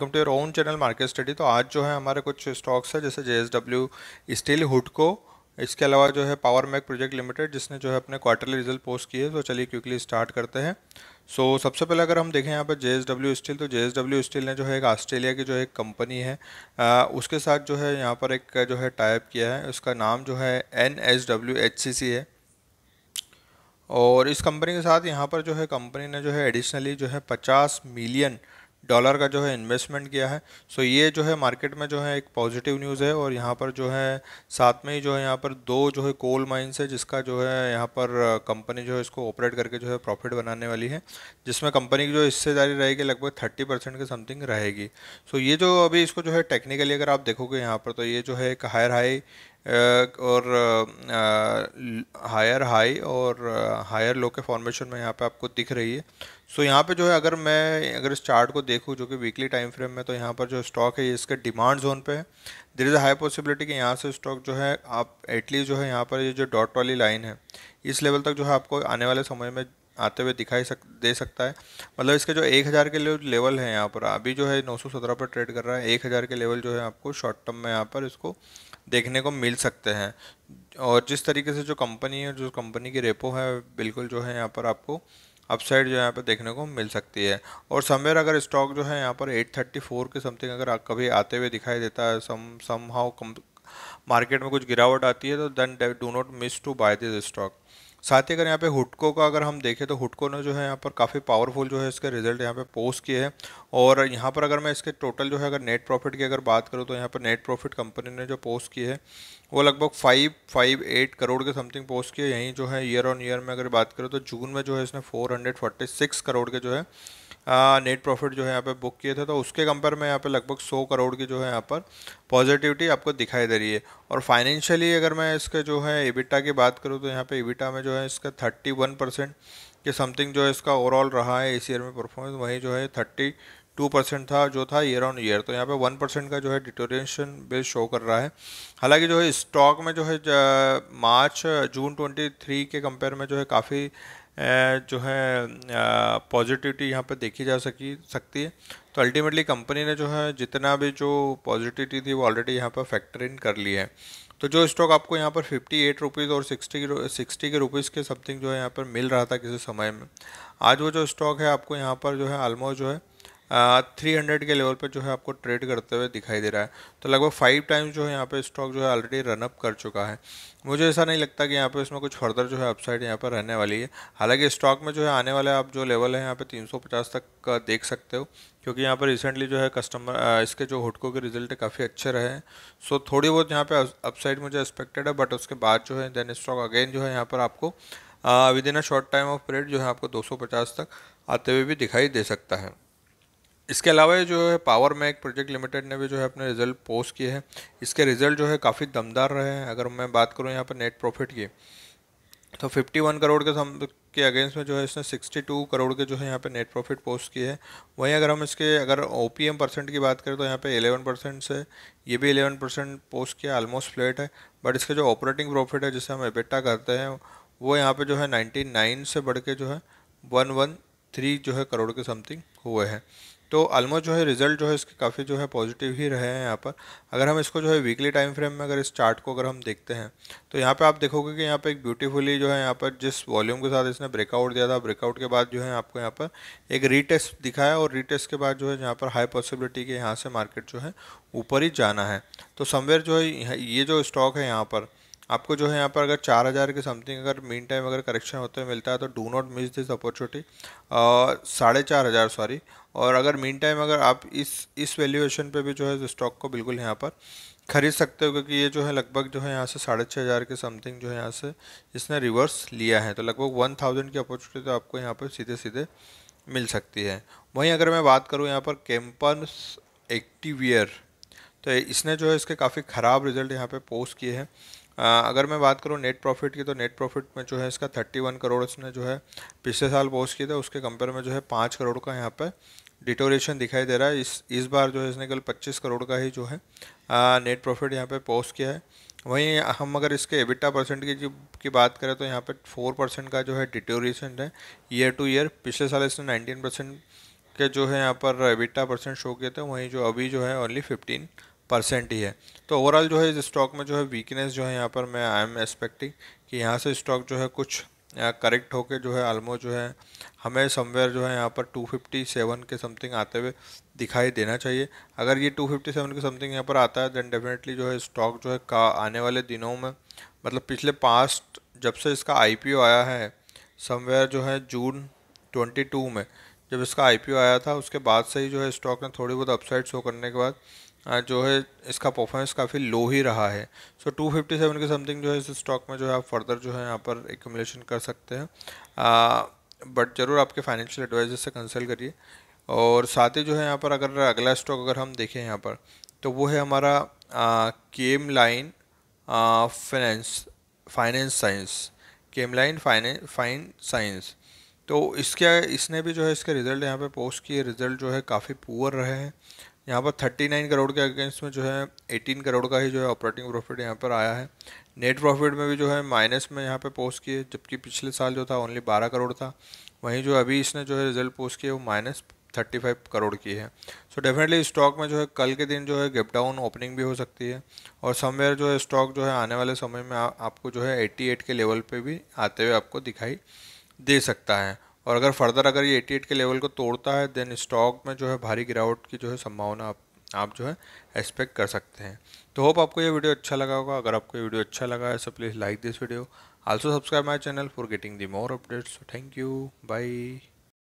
welcome to your own channel market study तो आज जो है हमारे कुछ स्टॉक्स है जैसे जे एस डब्ल्यू स्टील हुडको इसके अलावा जो है पावर मैक प्रोजेक्ट लिमिटेड जिसने जो है अपने क्वार्टरली रिजल्ट पोस्ट किए तो चलिए क्विकली स्टार्ट करते हैं सो so, सबसे पहले अगर हम देखें यहाँ पर जे एस डब्ल्यू स्टील तो जे एस डब्ल्यू स्टील ने जो है एक ऑस्ट्रेलिया की जो एक कंपनी है आ, उसके साथ जो है यहाँ पर एक जो है टाइप किया है उसका नाम जो है N S W H C C है और इस कंपनी के साथ यहाँ पर जो है कंपनी ने जो है एडिशनली जो है पचास मिलियन डॉलर का जो है इन्वेस्टमेंट किया है सो ये जो है मार्केट में जो है एक पॉजिटिव न्यूज़ है और यहाँ पर जो है साथ में ही जो है यहाँ पर दो जो है कोल माइंस है जिसका जो है यहाँ पर कंपनी जो है इसको ऑपरेट करके जो है प्रॉफिट बनाने वाली है जिसमें कंपनी की जो हिस्सेदारी रहेगी लगभग थर्टी परसेंट के समथिंग रहेगी सो ये जो अभी इसको जो है टेक्निकली अगर आप देखोगे यहाँ पर तो ये जो है एक हायर हाई और हायर हाई और हायर लो के फॉर्मेशन में यहाँ पे आपको दिख रही है सो so, यहाँ पे जो है अगर मैं अगर इस चार्ट को देखूँ जो कि वीकली टाइम फ्रेम में तो यहाँ पर जो स्टॉक है ये इसके डिमांड जोन पे है there is a high possibility कि यहाँ से स्टॉक जो है आप एटलीस्ट जो है यहाँ पर ये यह जो डॉट वाली लाइन है इस लेवल तक जो है आपको आने वाले समय में आते हुए दिखाई सक दे सकता है मतलब इसके जो एक हज़ार के लेवल है यहाँ पर अभी जो है नौ सौ सत्रह पर ट्रेड कर रहा है एक हज़ार के लेवल जो है आपको शॉर्ट टर्म में यहाँ पर इसको देखने को मिल सकते हैं और जिस तरीके से जो कंपनी है जो कंपनी की रेपो है बिल्कुल जो है यहाँ पर आपको अपसाइड जो यहाँ पर देखने को मिल सकती है और समवेयर अगर स्टॉक जो है यहाँ पर एट थर्टी फोर के समथिंग अगर आप कभी आते हुए दिखाई देता है सम सम हाउ मार्केट में कुछ गिरावट आती है तो then do not miss to buy this stock साथ ही अगर यहाँ पे हुटको का अगर हम देखें तो हुटको ने जो है यहाँ पर काफ़ी पावरफुल जो है इसके रिजल्ट यहाँ पे पोस्ट किए हैं और यहाँ पर अगर मैं इसके टोटल जो है अगर नेट प्रॉफिट की अगर बात करूँ तो यहाँ पर नेट प्रॉफिट कंपनी ने जो पोस्ट की है वो लगभग फाइव फाइव एट करोड़ के समथिंग पोस्ट किए यहीं जो है ईयर ऑन ईयर में अगर बात करें तो जून में जो है इसने four hundred forty six crore के जो है नेट हाँ, प्रॉफिट जो है यहाँ पे बुक किए थे तो उसके कंपेयर में यहाँ पे लगभग 100 करोड़ की जो है यहाँ पर पॉजिटिविटी आपको दिखाई दे रही है और फाइनेंशियली अगर मैं इसके जो है इबिटा की बात करूँ तो यहाँ पे इबिटा में जो है इसका 31 परसेंट के समथिंग जो है इसका ओवरऑल रहा है इस ईयर में परफॉर्मेंस वहीं जो है थर्टी टू परसेंट था जो था ईयर ऑन ईयर तो यहाँ पे वन परसेंट का जो है डिटोरेशन बेस शो कर रहा है हालांकि जो है स्टॉक में जो है मार्च जून ट्वेंटी थ्री के कंपेयर में जो है काफ़ी जो है पॉजिटिविटी यहाँ पर देखी जा सकी सकती है तो अल्टीमेटली कंपनी ने जो है जितना भी जो पॉजिटिविटी थी वो ऑलरेडी यहाँ पर फैक्टर इन कर ली है तो जो स्टॉक आपको यहाँ पर फिफ्टी एट रुपीज़ और सिक्सटी सिक्सटी के रुपीज़ के समथिंग जो है यहाँ पर मिल रहा था किसी समय में आज वो जो स्टॉक है आपको यहाँ पर जो है ऑलमोस्ट जो है थ्री हंड्रेड के लेवल पे जो है आपको ट्रेड करते हुए दिखाई दे रहा है तो लगभग फाइव टाइम्स जो है यहाँ पे स्टॉक जो है ऑलरेडी रनअप कर चुका है मुझे ऐसा नहीं लगता कि यहाँ पे इसमें कुछ फर्दर जो है अपसाइड यहाँ पर रहने वाली है हालांकि स्टॉक में जो है आने वाले आप जो लेवल है यहाँ पे 350 तक देख सकते हो क्योंकि यहाँ पर रिसेंटली जो है कस्टमर इसके जो हुडको के रिजल्ट काफ़ी अच्छे रहे हैं सो थोड़ी बहुत यहाँ पे अपसाइड मुझे एक्सपेक्टेड है बट उसके बाद जो है देन स्टॉक अगेन जो है यहाँ पर आपको within a short time of period जो है आपको दो तक आते हुए भी दिखाई दे सकता है इसके अलावा जो है पावर मैक प्रोजेक्ट लिमिटेड ने भी जो है अपने रिजल्ट पोस्ट किए हैं इसके रिजल्ट जो है काफ़ी दमदार रहे हैं अगर मैं बात करूँ यहाँ पर नेट प्रॉफिट की तो 51 करोड़ के सम के अगेंस्ट में जो है इसने 62 करोड़ के जो है यहाँ पे नेट प्रॉफिट पोस्ट किए हैं वहीं अगर हम इसके अगर ओ परसेंट की बात करें तो यहाँ पे 11 परसेंट से ये भी 11 परसेंट पोस्ट किया ऑलमोस्ट फ्लैट है बट इसके जो ऑपरेटिंग प्रॉफिट है जिसे हम एबेटा करते हैं वो यहाँ पर जो है नाइन्टी से बढ़ के जो है वन जो है करोड़ के समथिंग हुए हैं तो ऑलमोस्ट जो है रिजल्ट जो है इसके काफ़ी जो है पॉजिटिव ही रहे हैं यहाँ पर अगर हम इसको जो है वीकली टाइम फ्रेम में अगर इस चार्ट को अगर हम देखते हैं तो यहाँ पे आप देखोगे कि यहाँ पे एक ब्यूटीफुली जो है यहाँ पर जिस वॉल्यूम के साथ इसने ब्रेकआउट दिया था ब्रेकआउट के बाद जो है आपको यहाँ पर एक रीटेस्ट दिखाया और रीटेस्ट के बाद जो है यहाँ पर हाई पॉसिबिलिटी के यहाँ से मार्केट जो है ऊपर ही जाना है तो समवेयर जो है ये जो स्टॉक है यहाँ पर आपको जो है यहाँ पर अगर चार हज़ार के समथिंग अगर मीन टाइम अगर करेक्शन होते हुए मिलता है तो do not miss this opportunity साढ़े चार हज़ार सॉरी और अगर मीन टाइम अगर आप इस इस वैल्यूएशन पे भी जो है स्टॉक को बिल्कुल यहाँ पर खरीद सकते हो क्योंकि ये जो है लगभग जो है यहाँ से साढ़े छः हज़ार के समथिंग जो है यहाँ से इसने रिवर्स लिया है तो लगभग वन थाउजेंड की अपॉर्चुनिटी तो आपको यहाँ पर सीधे सीधे मिल सकती है वहीं अगर मैं बात करूँ यहाँ पर कैंपस एक्टिवियर तो इसने जो है इसके काफ़ी ख़राब रिजल्ट यहाँ पे पोस्ट किए हैं अगर मैं बात करूँ नेट प्रॉफिट की तो नेट प्रॉफिट में जो है इसका थर्टी वन करोड़ इसने जो है पिछले साल पोस्ट किया था उसके कंपेयर में जो है पाँच करोड़ का यहाँ पर डिटोरेशन दिखाई दे रहा है इस इस बार जो है इसने कल पच्चीस करोड़ का ही जो है आ, नेट प्रॉफिट यहाँ पर पोस्ट किया है वहीं हम अगर इसके एबिटा परसेंट की की बात करें तो यहाँ पर फोर परसेंट का जो है डिटोरेशन है ईयर टू ईयर पिछले साल इसने नाइनटीन परसेंट के जो है यहाँ पर एबिटा परसेंट शो किए थे वहीं जो अभी जो है ओनली फिफ्टीन परसेंट ही है तो ओवरऑल जो है इस स्टॉक में जो है वीकनेस जो है यहाँ पर मैं आई एम एक्सपेक्टिंग कि यहाँ से स्टॉक जो है कुछ करेक्ट होके जो है आलमोस्ट जो है हमें समवेयर जो है यहाँ पर 257 के समथिंग आते हुए दिखाई देना चाहिए अगर ये 257 के समथिंग यहाँ पर आता है देन डेफिनेटली जो है स्टॉक जो है का आने वाले दिनों में मतलब पिछले पास्ट जब से इसका आईपीओ आया है समवेयर जो है जून 22 में जब इसका आई आया था उसके बाद से ही जो है स्टॉक ने थोड़ी बहुत अपसाइड शो करने के बाद जो है इसका परफॉर्मेंस काफ़ी लो ही रहा है सो so, 257 के समथिंग जो है इस स्टॉक में जो है आप फर्दर जो है यहाँ पर एकमुलेशन कर सकते हैं बट ज़रूर आपके फाइनेंशियल एडवाइजर से कंसल्ट करिए और साथ ही जो है यहाँ पर अगर अगला स्टॉक अगर हम देखें यहाँ पर तो वो है हमारा Camlin finance finance science Camlin fine fine science तो इसके इसने भी जो है इसके रिज़ल्ट यहाँ पे पोस्ट किए रिज़ल्ट जो है काफ़ी पुअर रहे हैं यहाँ पर 39 करोड़ के अगेंस्ट में जो है 18 करोड़ का ही जो है ऑपरेटिंग प्रॉफिट यहाँ पर आया है नेट प्रॉफिट में भी जो है माइनस में यहाँ पे पोस्ट किए जबकि पिछले साल जो था ओनली 12 करोड़ था वहीं जो अभी इसने जो है रिज़ल्ट पोस्ट किए वो माइनस फाइव करोड़ की है सो डेफिनेटली स्टॉक में जो है कल के दिन जो है गेप डाउन ओपनिंग भी हो सकती है और समवेयर जो है स्टॉक जो है आने वाले समय में आ, आपको जो है एट के लेवल पे भी आते हुए आपको दिखाई दे सकता है और अगर फर्दर अगर ये 88 के लेवल को तोड़ता है देन स्टॉक में जो है भारी गिरावट की जो है संभावना आप आप जो है एक्सपेक्ट कर सकते हैं तो होप आपको ये वीडियो अच्छा लगा होगा अगर आपको ये वीडियो अच्छा लगा है so please like this video also subscribe my channel for getting the more updates thank you by